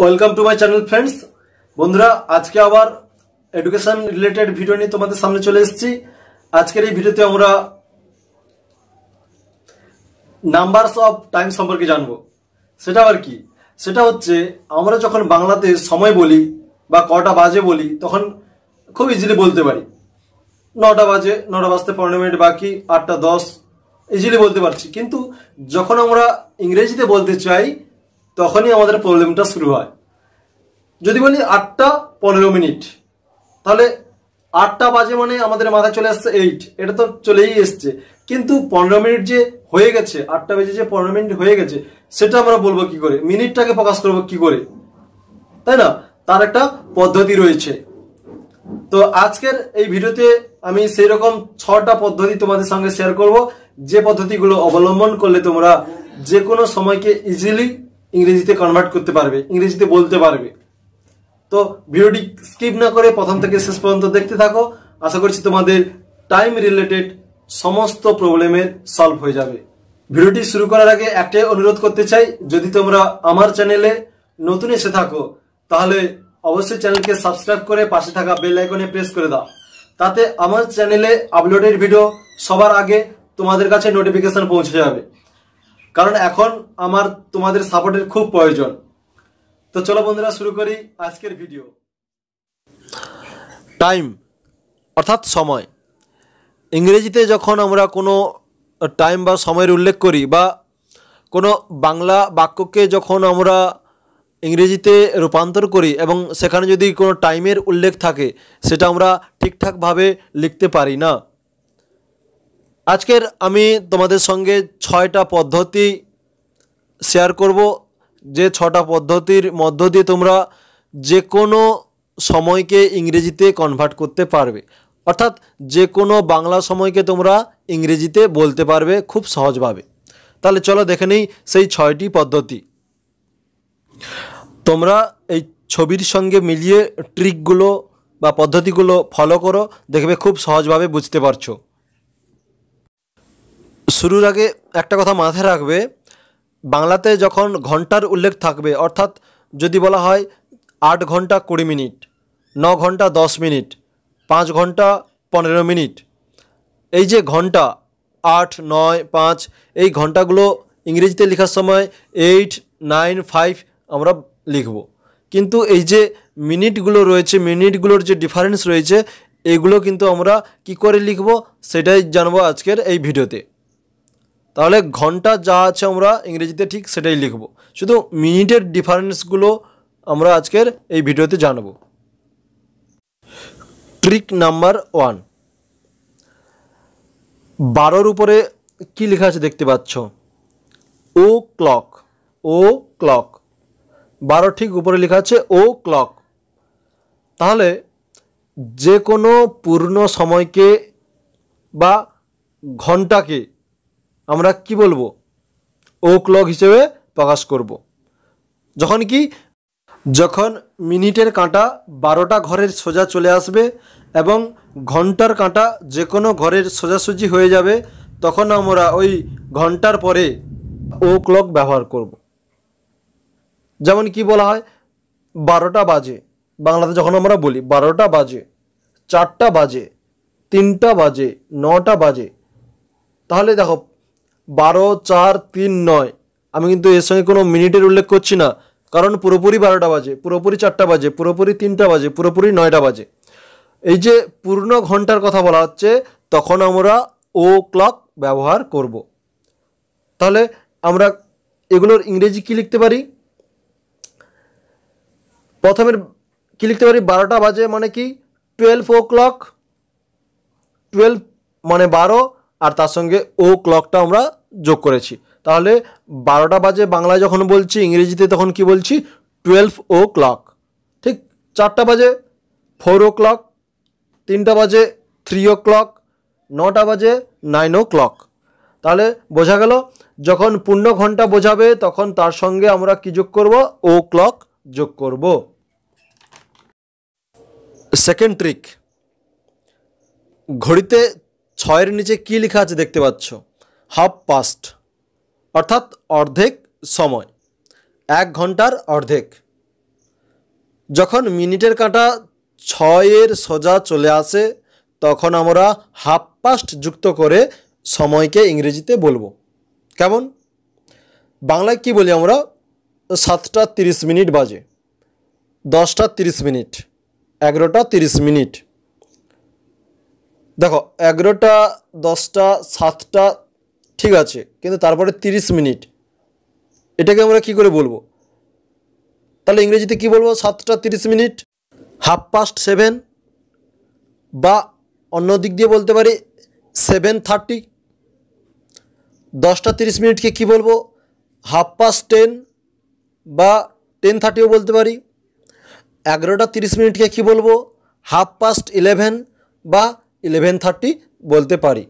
Welcome to my channel friends বন্ধুরা আজকে আবার এডুকেশন রিলেটেড ভিডিও নিয়ে তোমাদের সামনে চলে এসেছি আজকের এই ভিডিওতে আমরা নাম্বারস অফ টাইম সম্পর্কে জানব সেটা আবার কি সেটা হচ্ছে আমরা যখন বাংলাতে সময় বলি বা কটা বাজে বলি তখন খুব ইজিলি বলতে পারি নটা বাজে নটা বাজতে পনেরো মিনিট বাকি আটটা দশ ইজিলি বলতে পারছি কিন্তু যখন আমরা ইংরেজিতে বলতে চাই তখনই আমাদের প্রবলেমটা শুরু হয় যদি বলি আটটা পনেরো মিনিট তাহলে আটটা বাজে মানে আমাদের মাথায় চলে আসছে এইট এটা তো চলেই এসছে কিন্তু পনেরো মিনিট যে হয়ে গেছে আটটা বেজে যে পনেরো মিনিট হয়ে গেছে সেটা আমরা বলবো কি করে মিনিটটাকে প্রকাশ করবো কি করে তাই না তার একটা পদ্ধতি রয়েছে তো আজকের এই ভিডিওতে আমি সেই রকম ছটা পদ্ধতি তোমাদের সঙ্গে শেয়ার করব যে পদ্ধতিগুলো অবলম্বন করলে তোমরা যে কোনো সময়কে ইজিলি ইংরেজিতে কনভার্ট করতে পারবে ইংরেজিতে বলতে পারবে তো ভিডিওটি স্কিপ না করে প্রথম থেকে শেষ পর্যন্ত দেখতে থাকো আশা করছি তোমাদের টাইম রিলেটেড সমস্ত প্রবলেমের সলভ হয়ে যাবে ভিডিওটি শুরু করার আগে একটাই অনুরোধ করতে চাই যদি তোমরা আমার চ্যানেলে নতুন এসে থাকো তাহলে অবশ্যই চ্যানেলকে সাবস্ক্রাইব করে পাশে থাকা বেল আইকনে প্রেস করে দাও তাতে আমার চ্যানেলে আপলোডের ভিডিও সবার আগে তোমাদের কাছে নোটিফিকেশন পৌঁছে যাবে কারণ এখন আমার তোমাদের সাপোর্টের খুব প্রয়োজন তো চলো বন্ধুরা শুরু করি আজকের ভিডিও টাইম অর্থাৎ সময় ইংরেজিতে যখন আমরা কোনো টাইম বা সময়ের উল্লেখ করি বা কোনো বাংলা বাক্যকে যখন আমরা ইংরেজিতে রূপান্তর করি এবং সেখানে যদি কোনো টাইমের উল্লেখ থাকে সেটা আমরা ঠিকঠাকভাবে লিখতে পারি না আজকের আমি তোমাদের সঙ্গে ছয়টা পদ্ধতি শেয়ার করব যে ছটা পদ্ধতির মধ্য দিয়ে তোমরা যে কোনো সময়কে ইংরেজিতে কনভার্ট করতে পারবে অর্থাৎ যে কোনো বাংলা সময়কে তোমরা ইংরেজিতে বলতে পারবে খুব সহজভাবে তাহলে চলো দেখে নেই সেই ছয়টি পদ্ধতি তোমরা এই ছবির সঙ্গে মিলিয়ে ট্রিকগুলো বা পদ্ধতিগুলো ফলো করো দেখবে খুব সহজভাবে বুঝতে পারছো শুরুর আগে একটা কথা মাথায় রাখবে বাংলাতে যখন ঘন্টার উল্লেখ থাকবে অর্থাৎ যদি বলা হয় আট ঘন্টা কুড়ি মিনিট ন ঘন্টা দশ মিনিট পাঁচ ঘন্টা পনেরো মিনিট এই যে ঘন্টা আট নয় পাঁচ এই ঘন্টাগুলো ইংরেজিতে লেখার সময় এইট নাইন ফাইভ আমরা লিখব কিন্তু এই যে মিনিটগুলো রয়েছে মিনিটগুলোর যে ডিফারেন্স রয়েছে এগুলো কিন্তু আমরা কি করে লিখব সেটাই জানবো আজকের এই ভিডিওতে তাহলে ঘন্টা যা আছে আমরা ইংরেজিতে ঠিক সেটাই লিখব শুধু মিনিটের ডিফারেন্সগুলো আমরা আজকের এই ভিডিওতে জানব ট্রিক নাম্বার ওয়ান বারোর উপরে কি লেখা আছে দেখতে পাচ্ছ ও ক্লক ও ক্লক বারো ঠিক উপরে লেখা আছে ও ক্লক তাহলে যে কোনো পূর্ণ সময়কে বা ঘন্টাকে আমরা কি বলবো ও ক্লক হিসেবে প্রকাশ করব। যখন কি যখন মিনিটের কাঁটা বারোটা ঘরের সোজা চলে আসবে এবং ঘন্টার কাঁটা যে কোনো ঘরের সোজাসুজি হয়ে যাবে তখন আমরা ওই ঘন্টার পরে ও ক্লক ব্যবহার করব। যেমন কি বলা হয় বারোটা বাজে বাংলাতে যখন আমরা বলি বারোটা বাজে চারটা বাজে তিনটা বাজে নটা বাজে তাহলে দেখো বারো চার তিন নয় আমি কিন্তু এর সঙ্গে কোনো মিনিটের উল্লেখ করছি না কারণ পুরোপুরি বারোটা বাজে পুরোপুরি চারটা বাজে পুরোপুরি তিনটা বাজে পুরোপুরি নয়টা বাজে এই যে পূর্ণ ঘন্টার কথা বলা হচ্ছে তখন আমরা ও ক্লক ব্যবহার করব। তাহলে আমরা এগুলোর ইংরেজি কী লিখতে পারি প্রথমের কী লিখতে পারি বারোটা বাজে মানে কি টুয়েলভ ও ক্লক টুয়েলভ মানে বারো আর তার সঙ্গে ও ক্লকটা আমরা যোগ করেছি তাহলে বারোটা বাজে বাংলায় যখন বলছি ইংরেজিতে তখন কি বলছি টুয়েলভ ও ক্লক ঠিক চারটা বাজে ফোর ও ক্লক তিনটা বাজে থ্রি ও ক্লক নটা বাজে নাইন ও ক্লক তাহলে বোঝা গেল যখন পূর্ণ ঘন্টা বোঝাবে তখন তার সঙ্গে আমরা কি যোগ করব ও ক্লক যোগ করব সেকেন্ড ট্রিক ঘড়িতে ছয়ের নিচে কী লেখা আছে দেখতে পাচ্ছ হাফ পাস্ট অর্থাৎ অর্ধেক সময় এক ঘন্টার অর্ধেক যখন মিনিটের কাঁটা ছয়ের সোজা চলে আসে তখন আমরা হাফ পাস্ট যুক্ত করে সময়কে ইংরেজিতে বলবো কেমন বাংলায় কি বলি আমরা সাতটা তিরিশ মিনিট বাজে দশটা তিরিশ মিনিট এগারোটা তিরিশ মিনিট দেখো এগারোটা দশটা সাতটা ঠিক আছে কিন্তু তারপরে তিরিশ মিনিট এটাকে আমরা কি করে বলবো তাহলে ইংরেজিতে কি বলবো সাতটা তিরিশ মিনিট হাফ পাস্ট সেভেন বা অন্য দিক দিয়ে বলতে পারি সেভেন থার্টি দশটা তিরিশ মিনিটকে কি বলবো হাফ পাস্ট টেন বা টেন থার্টিও বলতে পারি এগারোটা তিরিশ মিনিটকে কি বলবো হাফ পাস্ট ইলেভেন বা ইলেভেন থার্টি বলতে পারি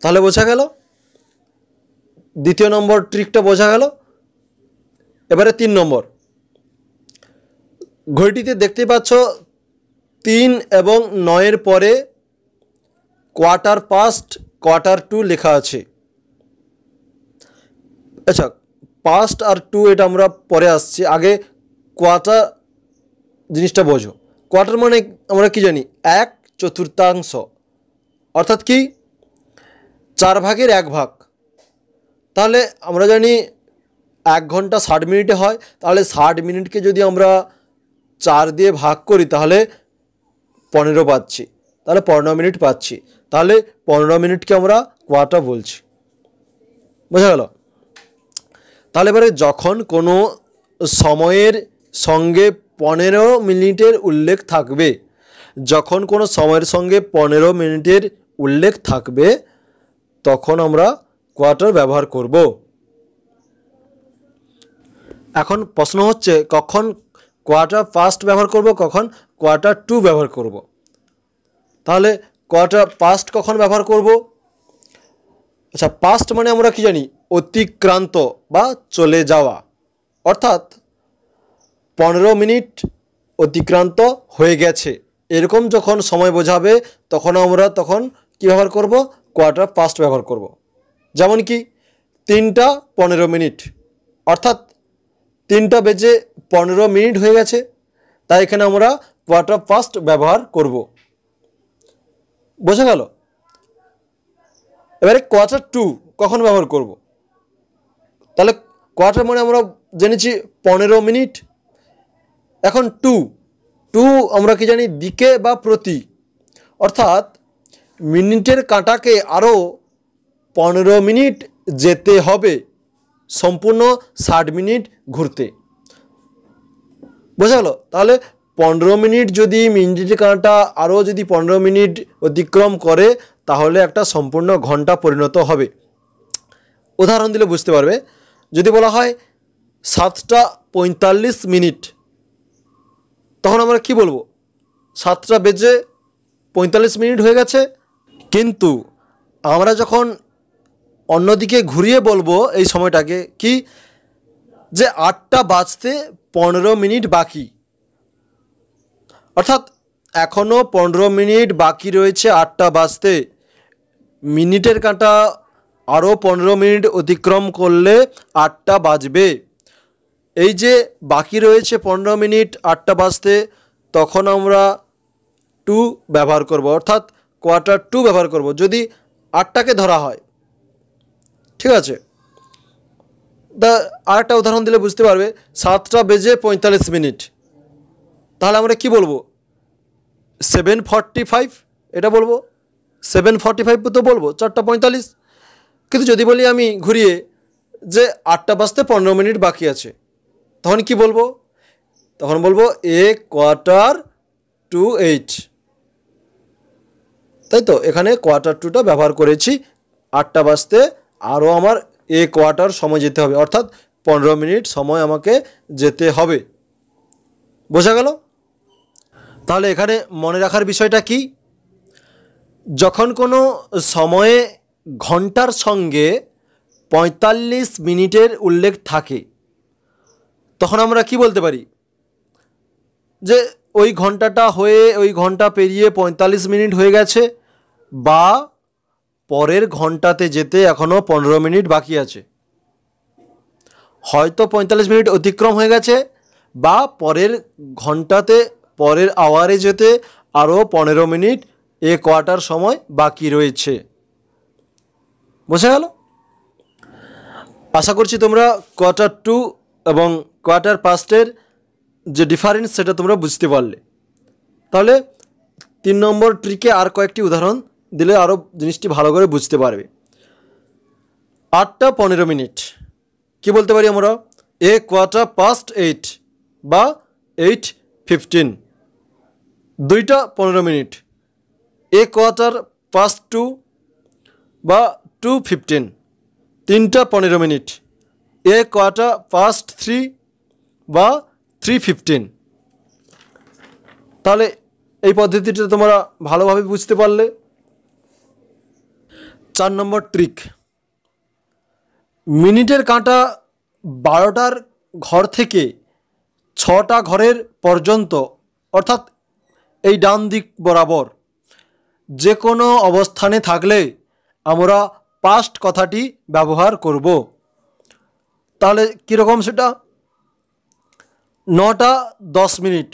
তাহলে বোঝা গেল দ্বিতীয় নম্বর ট্রিকটা বোঝা গেল এবারে তিন নম্বর ঘড়িটিতে দেখতে পাচ্ছ তিন এবং নয়ের পরে কোয়ার্টার পাস্ট কোয়ার্টার টু লেখা আছে আচ্ছা পাস্ট আর টু এটা আমরা পরে আসছি আগে কোয়ার্টার জিনিসটা বোঝো কোয়ার্টার মানে আমরা কি জানি এক চতুর্থাংশ অর্থাৎ কি চার ভাগের এক ভাগ তাহলে আমরা জানি এক ঘন্টা ষাট মিনিটে হয় তাহলে ষাট মিনিটকে যদি আমরা চার দিয়ে ভাগ করি তাহলে পনেরো পাচ্ছি তাহলে পনেরো মিনিট পাচ্ছি তাহলে পনেরো মিনিটকে আমরা কোয়াটা বলছি বোঝা গেল তাহলে এবারে যখন কোনো সময়ের সঙ্গে পনেরো মিনিটের উল্লেখ থাকবে যখন কোনো সময়ের সঙ্গে পনেরো মিনিটের উল্লেখ থাকবে তখন আমরা কোয়ার্টার ব্যবহার করব এখন প্রশ্ন হচ্ছে কখন কোয়ার্টার ফার্স্ট ব্যবহার করব কখন কোয়ার্টার টু ব্যবহার করব তাহলে কোয়ার্টার পাস্ট কখন ব্যবহার করব আচ্ছা পাস্ট মানে আমরা কি জানি অতিক্রান্ত বা চলে যাওয়া অর্থাৎ পনেরো মিনিট অতিক্রান্ত হয়ে গেছে এরকম যখন সময় বোঝাবে তখন আমরা তখন কী ব্যবহার করব কোয়ার্টার পাস্ট ব্যবহার করব। যেমন কি তিনটা পনেরো মিনিট অর্থাৎ তিনটা বেজে পনেরো মিনিট হয়ে গেছে তাই এখানে আমরা কোয়ার্টার পাস্ট ব্যবহার করব। বোঝা গেল এবারে কোয়ার্টার টু কখন ব্যবহার করব। তাহলে কোয়ার্টার মানে আমরা জেনেছি পনেরো মিনিট এখন টু টু আমরা কি জানি দিকে বা প্রতি অর্থাৎ মিনিটের কাঁটাকে আরও পনেরো মিনিট যেতে হবে সম্পূর্ণ ষাট মিনিট ঘুরতে বোঝা গেলো তাহলে পনেরো মিনিট যদি মিনিটের কাঁটা আরও যদি পনেরো মিনিট অতিক্রম করে তাহলে একটা সম্পূর্ণ ঘন্টা পরিণত হবে উদাহরণ দিলে বুঝতে পারবে যদি বলা হয় সাতটা পঁয়তাল্লিশ মিনিট তখন আমরা কি বলবো সাতটা বেজে পঁয়তাল্লিশ মিনিট হয়ে গেছে কিন্তু আমরা যখন অন্যদিকে ঘুরিয়ে বলবো এই সময়টাকে কি যে আটটা বাজতে পনেরো মিনিট বাকি অর্থাৎ এখনও পনেরো মিনিট বাকি রয়েছে আটটা বাজতে মিনিটের কাঁটা আরও পনেরো মিনিট অতিক্রম করলে আটটা বাজবে এই যে বাকি রয়েছে পনেরো মিনিট আটটা বাজতে তখন আমরা টু ব্যবহার করব অর্থাৎ কোয়ার্টার টু ব্যবহার করব যদি আটটাকে ধরা হয় ঠিক আছে দা আরেকটা উদাহরণ দিলে বুঝতে পারবে সাতটা বেজে পঁয়তাল্লিশ মিনিট তাহলে আমরা কি বলবো সেভেন ফর্টি ফাইভ এটা বলবো সেভেন ফর্টি ফাইভ তো বলবো চারটা পঁয়তাল্লিশ কিন্তু যদি বলি আমি ঘুরিয়ে যে আটটা বাজতে পনেরো মিনিট বাকি আছে তখন কি বলবো তখন বলবো এ কোয়ার্টার টু এইট তাই তো এখানে কোয়ার্টার টুটা ব্যবহার করেছি আটটা বাজতে আরও আমার এ কোয়ার্টার সময় যেতে হবে অর্থাৎ পনেরো মিনিট সময় আমাকে যেতে হবে বোঝা গেল তাহলে এখানে মনে রাখার বিষয়টা কি যখন কোনো সময়ে ঘন্টার সঙ্গে পঁয়তাল্লিশ মিনিটের উল্লেখ থাকে তখন আমরা কি বলতে পারি যে ওই ঘন্টাটা হয়ে ওই ঘন্টা পেরিয়ে পঁয়তাল্লিশ মিনিট হয়ে গেছে বা পরের ঘন্টাতে যেতে এখনও পনেরো মিনিট বাকি আছে হয়তো পঁয়তাল্লিশ মিনিট অতিক্রম হয়ে গেছে বা পরের ঘন্টাতে পরের আওয়ারে যেতে আরও পনেরো মিনিট এ কোয়ার্টার সময় বাকি রয়েছে বোঝা গেল আশা করছি তোমরা কোয়ার্টার টু এবং কোয়ার্টার পাস্টের যে ডিফারেন্স সেটা তোমরা বুঝতে পারলে তাহলে তিন নম্বর ট্রিকে আর কয়েকটি উদাহরণ দিলে আরও জিনিসটি ভালো করে বুঝতে পারবে আটটা পনেরো মিনিট কি বলতে পারি আমরা এ কোয়ার্টার পাস্ট এইট বা এইট ফিফটিন দুইটা পনেরো মিনিট এ কোয়ার্টার পাস্ট টু বা টু ফিফটিন তিনটা পনেরো মিনিট এ কোয়ার্টার পাস্ট থ্রি বা থ্রি ফিফটিন তাহলে এই পদ্ধতিটা তোমরা ভালোভাবে বুঝতে পারলে চার নম্বর ট্রিক মিনিটের কাঁটা বারোটার ঘর থেকে ছটা ঘরের পর্যন্ত অর্থাৎ এই ডান দিক বরাবর যে কোনো অবস্থানে থাকলে আমরা পাস্ট কথাটি ব্যবহার করব তাহলে কীরকম সেটা নটা দশ মিনিট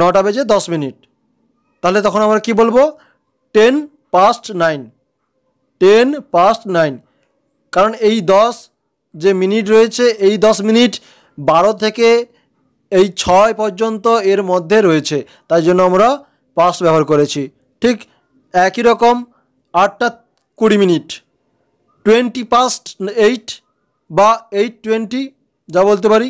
নটা বেজে দশ মিনিট তাহলে তখন আমরা কি বলবো ten past nine ten past nine কারণ এই দশ যে মিনিট রয়েছে এই দশ মিনিট বারো থেকে এই ছয় পর্যন্ত এর মধ্যে রয়েছে তাই জন্য আমরা পাস্ট ব্যবহার করেছি ঠিক একই রকম আটটা কুড়ি মিনিট টোয়েন্টি পাস্ট এইট বা এইট টোয়েন্টি যা বলতে পারি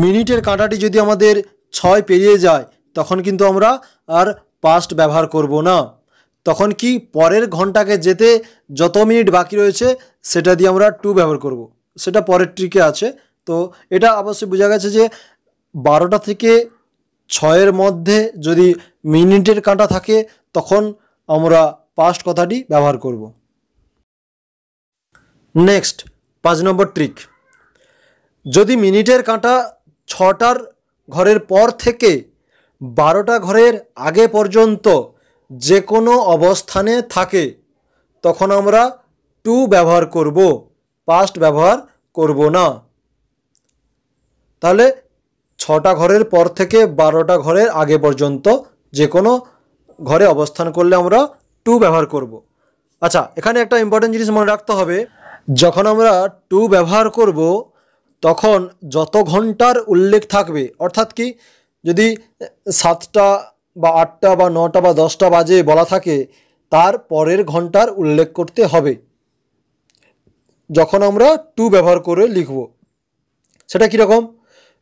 মিনিটের কাঁটাটি যদি আমাদের ছয় পেরিয়ে যায় তখন কিন্তু আমরা আর পাস্ট ব্যবহার করব না তখন কি পরের ঘন্টাকে যেতে যত মিনিট বাকি রয়েছে সেটা দিয়ে আমরা টু ব্যবহার করব। সেটা পরের ট্রিকে আছে তো এটা অবশ্যই বোঝা গেছে যে বারোটা থেকে ছয়ের মধ্যে যদি মিনিটের কাঁটা থাকে তখন আমরা পাস্ট কথাটি ব্যবহার করব নেক্সট পাঁচ নম্বর ট্রিক যদি মিনিটের কাঁটা ছটার ঘরের পর থেকে বারোটা ঘরের আগে পর্যন্ত যে কোনো অবস্থানে থাকে তখন আমরা টু ব্যবহার করব পাস্ট ব্যবহার করব না তাহলে ছটা ঘরের পর থেকে বারোটা ঘরের আগে পর্যন্ত যে কোনো ঘরে অবস্থান করলে আমরা টু ব্যবহার করব। আচ্ছা এখানে একটা ইম্পর্টেন্ট জিনিস মনে রাখতে হবে যখন আমরা টু ব্যবহার করব তখন যত ঘন্টার উল্লেখ থাকবে অর্থাৎ কি যদি সাতটা বা আটটা বা নটা বা দশটা বাজে বলা থাকে তার পরের ঘন্টার উল্লেখ করতে হবে যখন আমরা টু ব্যবহার করে লিখব সেটা কীরকম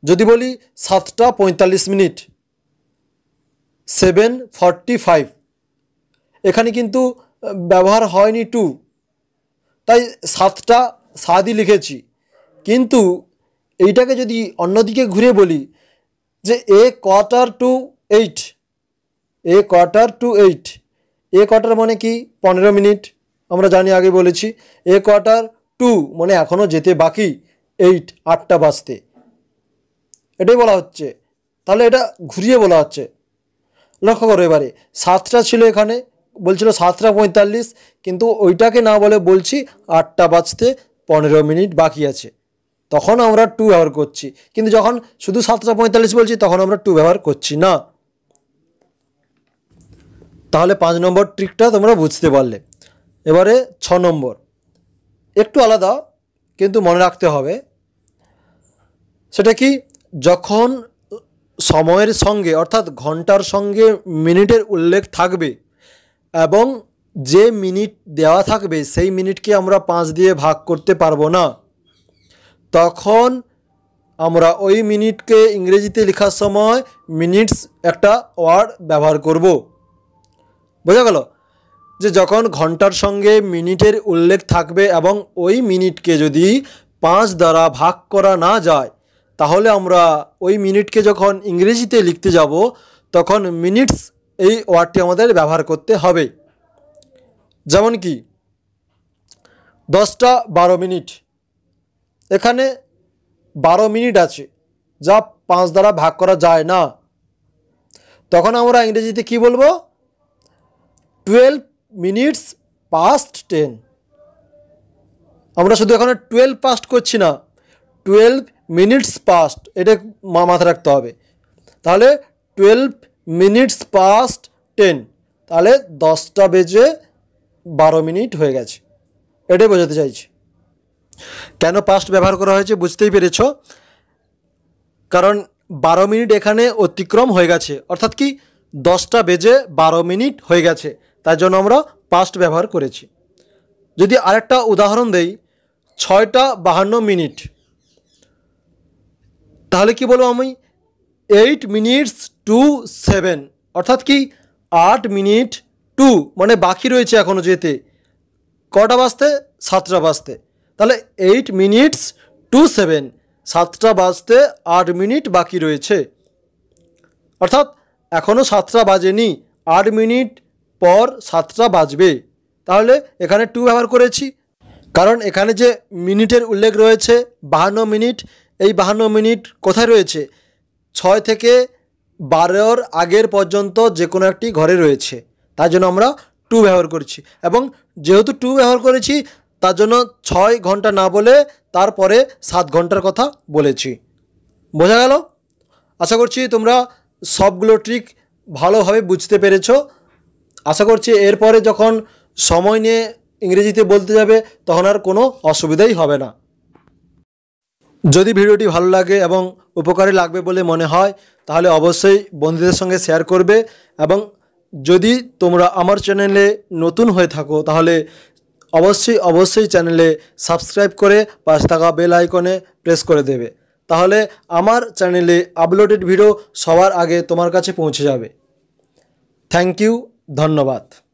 যদি বলি সাতটা পঁয়তাল্লিশ মিনিট সেভেন ফর্টি ফাইভ এখানে কিন্তু ব্যবহার হয়নি টু তাই সাতটা সাদই লিখেছি কিন্তু এইটাকে যদি অন্যদিকে ঘুরে বলি যে a quarter to eight a quarter to eight a quarter মানে কি পনেরো মিনিট আমরা জানি আগে বলেছি এ কোয়ার্টার টু মানে এখনও যেতে বাকি এইট আটটা বাজতে এটাই বলা হচ্ছে তাহলে এটা ঘুরিয়ে বলা হচ্ছে লক্ষ্য করো এবারে সাতটা ছিল এখানে বলছিল সাতটা পঁয়তাল্লিশ কিন্তু ওইটাকে না বলে বলছি আটটা বাজতে পনেরো মিনিট বাকি আছে তখন আমরা টু ব্যবহার করছি কিন্তু যখন শুধু সাতশো পঁয়তাল্লিশ বলছি তখন আমরা টু ব্যবহার করছি না তাহলে পাঁচ নম্বর ট্রিকটা তোমরা বুঝতে পারলে এবারে ছ নম্বর একটু আলাদা কিন্তু মনে রাখতে হবে সেটা কি যখন সময়ের সঙ্গে অর্থাৎ ঘন্টার সঙ্গে মিনিটের উল্লেখ থাকবে এবং যে মিনিট দেওয়া থাকবে সেই মিনিটকে আমরা পাঁচ দিয়ে ভাগ করতে পারবো না তখন আমরা ওই মিনিটকে ইংরেজিতে লেখার সময় মিনিটস একটা ওয়ার্ড ব্যবহার করব। বোঝা গেল যে যখন ঘন্টার সঙ্গে মিনিটের উল্লেখ থাকবে এবং ওই মিনিটকে যদি পাঁচ দ্বারা ভাগ করা না যায় তাহলে আমরা ওই মিনিটকে যখন ইংরেজিতে লিখতে যাব তখন মিনিটস এই ওয়ার্ডটি আমাদের ব্যবহার করতে হবে যেমন কি দশটা বারো মিনিট এখানে বারো মিনিট আছে যা পাঁচ দ্বারা ভাগ করা যায় না তখন আমরা ইংরেজিতে কি বলবো টুয়েলভ মিনিটস পাস্ট টেন আমরা শুধু এখানে টুয়েলভ পাস্ট করছি না টুয়েলভ মিনিটস পাস্ট এটা মাথায় রাখতে হবে তাহলে টুয়েলভ মিনিটস পাস্ট টেন তাহলে দশটা বেজে বারো মিনিট হয়ে গেছে এটাই বোঝাতে চাইছি কেন পাস্ট ব্যবহার করা হয়েছে বুঝতেই পেরেছ কারণ বারো মিনিট এখানে অতিক্রম হয়ে গেছে অর্থাৎ কি দশটা বেজে বারো মিনিট হয়ে গেছে তার জন্য আমরা পাস্ট ব্যবহার করেছি যদি আরেকটা উদাহরণ দেই ছয়টা বাহান্ন মিনিট তাহলে কি বলবো আমি এইট মিনিটস টু সেভেন অর্থাৎ কি আট মিনিট টু মানে বাকি রয়েছে এখনও যেতে কটা বাজতে সাতটা বাজতে তাহলে এইট মিনিটস টু সেভেন সাতটা বাজতে আট মিনিট বাকি রয়েছে অর্থাৎ এখনও সাতটা বাজেনি আট মিনিট পর সাতটা বাজবে তাহলে এখানে টু ব্যবহার করেছি কারণ এখানে যে মিনিটের উল্লেখ রয়েছে বাহান্ন মিনিট এই বাহান্ন মিনিট কোথায় রয়েছে ছয় থেকে বারোর আগের পর্যন্ত যে কোনো একটি ঘরে রয়েছে তার জন্য আমরা টু ব্যবহার করছি এবং যেহেতু টু ব্যবহার করেছি তার জন্য ছয় ঘন্টা না বলে তারপরে সাত ঘন্টার কথা বলেছি বোঝা গেল আশা করছি তোমরা সবগুলো ট্রিক ভালোভাবে বুঝতে পেরেছ আশা করছি এরপরে যখন সময় নিয়ে ইংরেজিতে বলতে যাবে তখন আর কোনো অসুবিধাই হবে না যদি ভিডিওটি ভালো লাগে এবং উপকারে লাগবে বলে মনে হয় তাহলে অবশ্যই বন্ধুদের সঙ্গে শেয়ার করবে এবং যদি তোমরা আমার চ্যানেলে নতুন হয়ে থাকো তাহলে অবশ্যই অবশ্যই চ্যানেলে সাবস্ক্রাইব করে পাশে থাকা বেল আইকনে প্রেস করে দেবে তাহলে আমার চ্যানেলে আপলোডেড ভিডিও সবার আগে তোমার কাছে পৌঁছে যাবে থ্যাংক ইউ ধন্যবাদ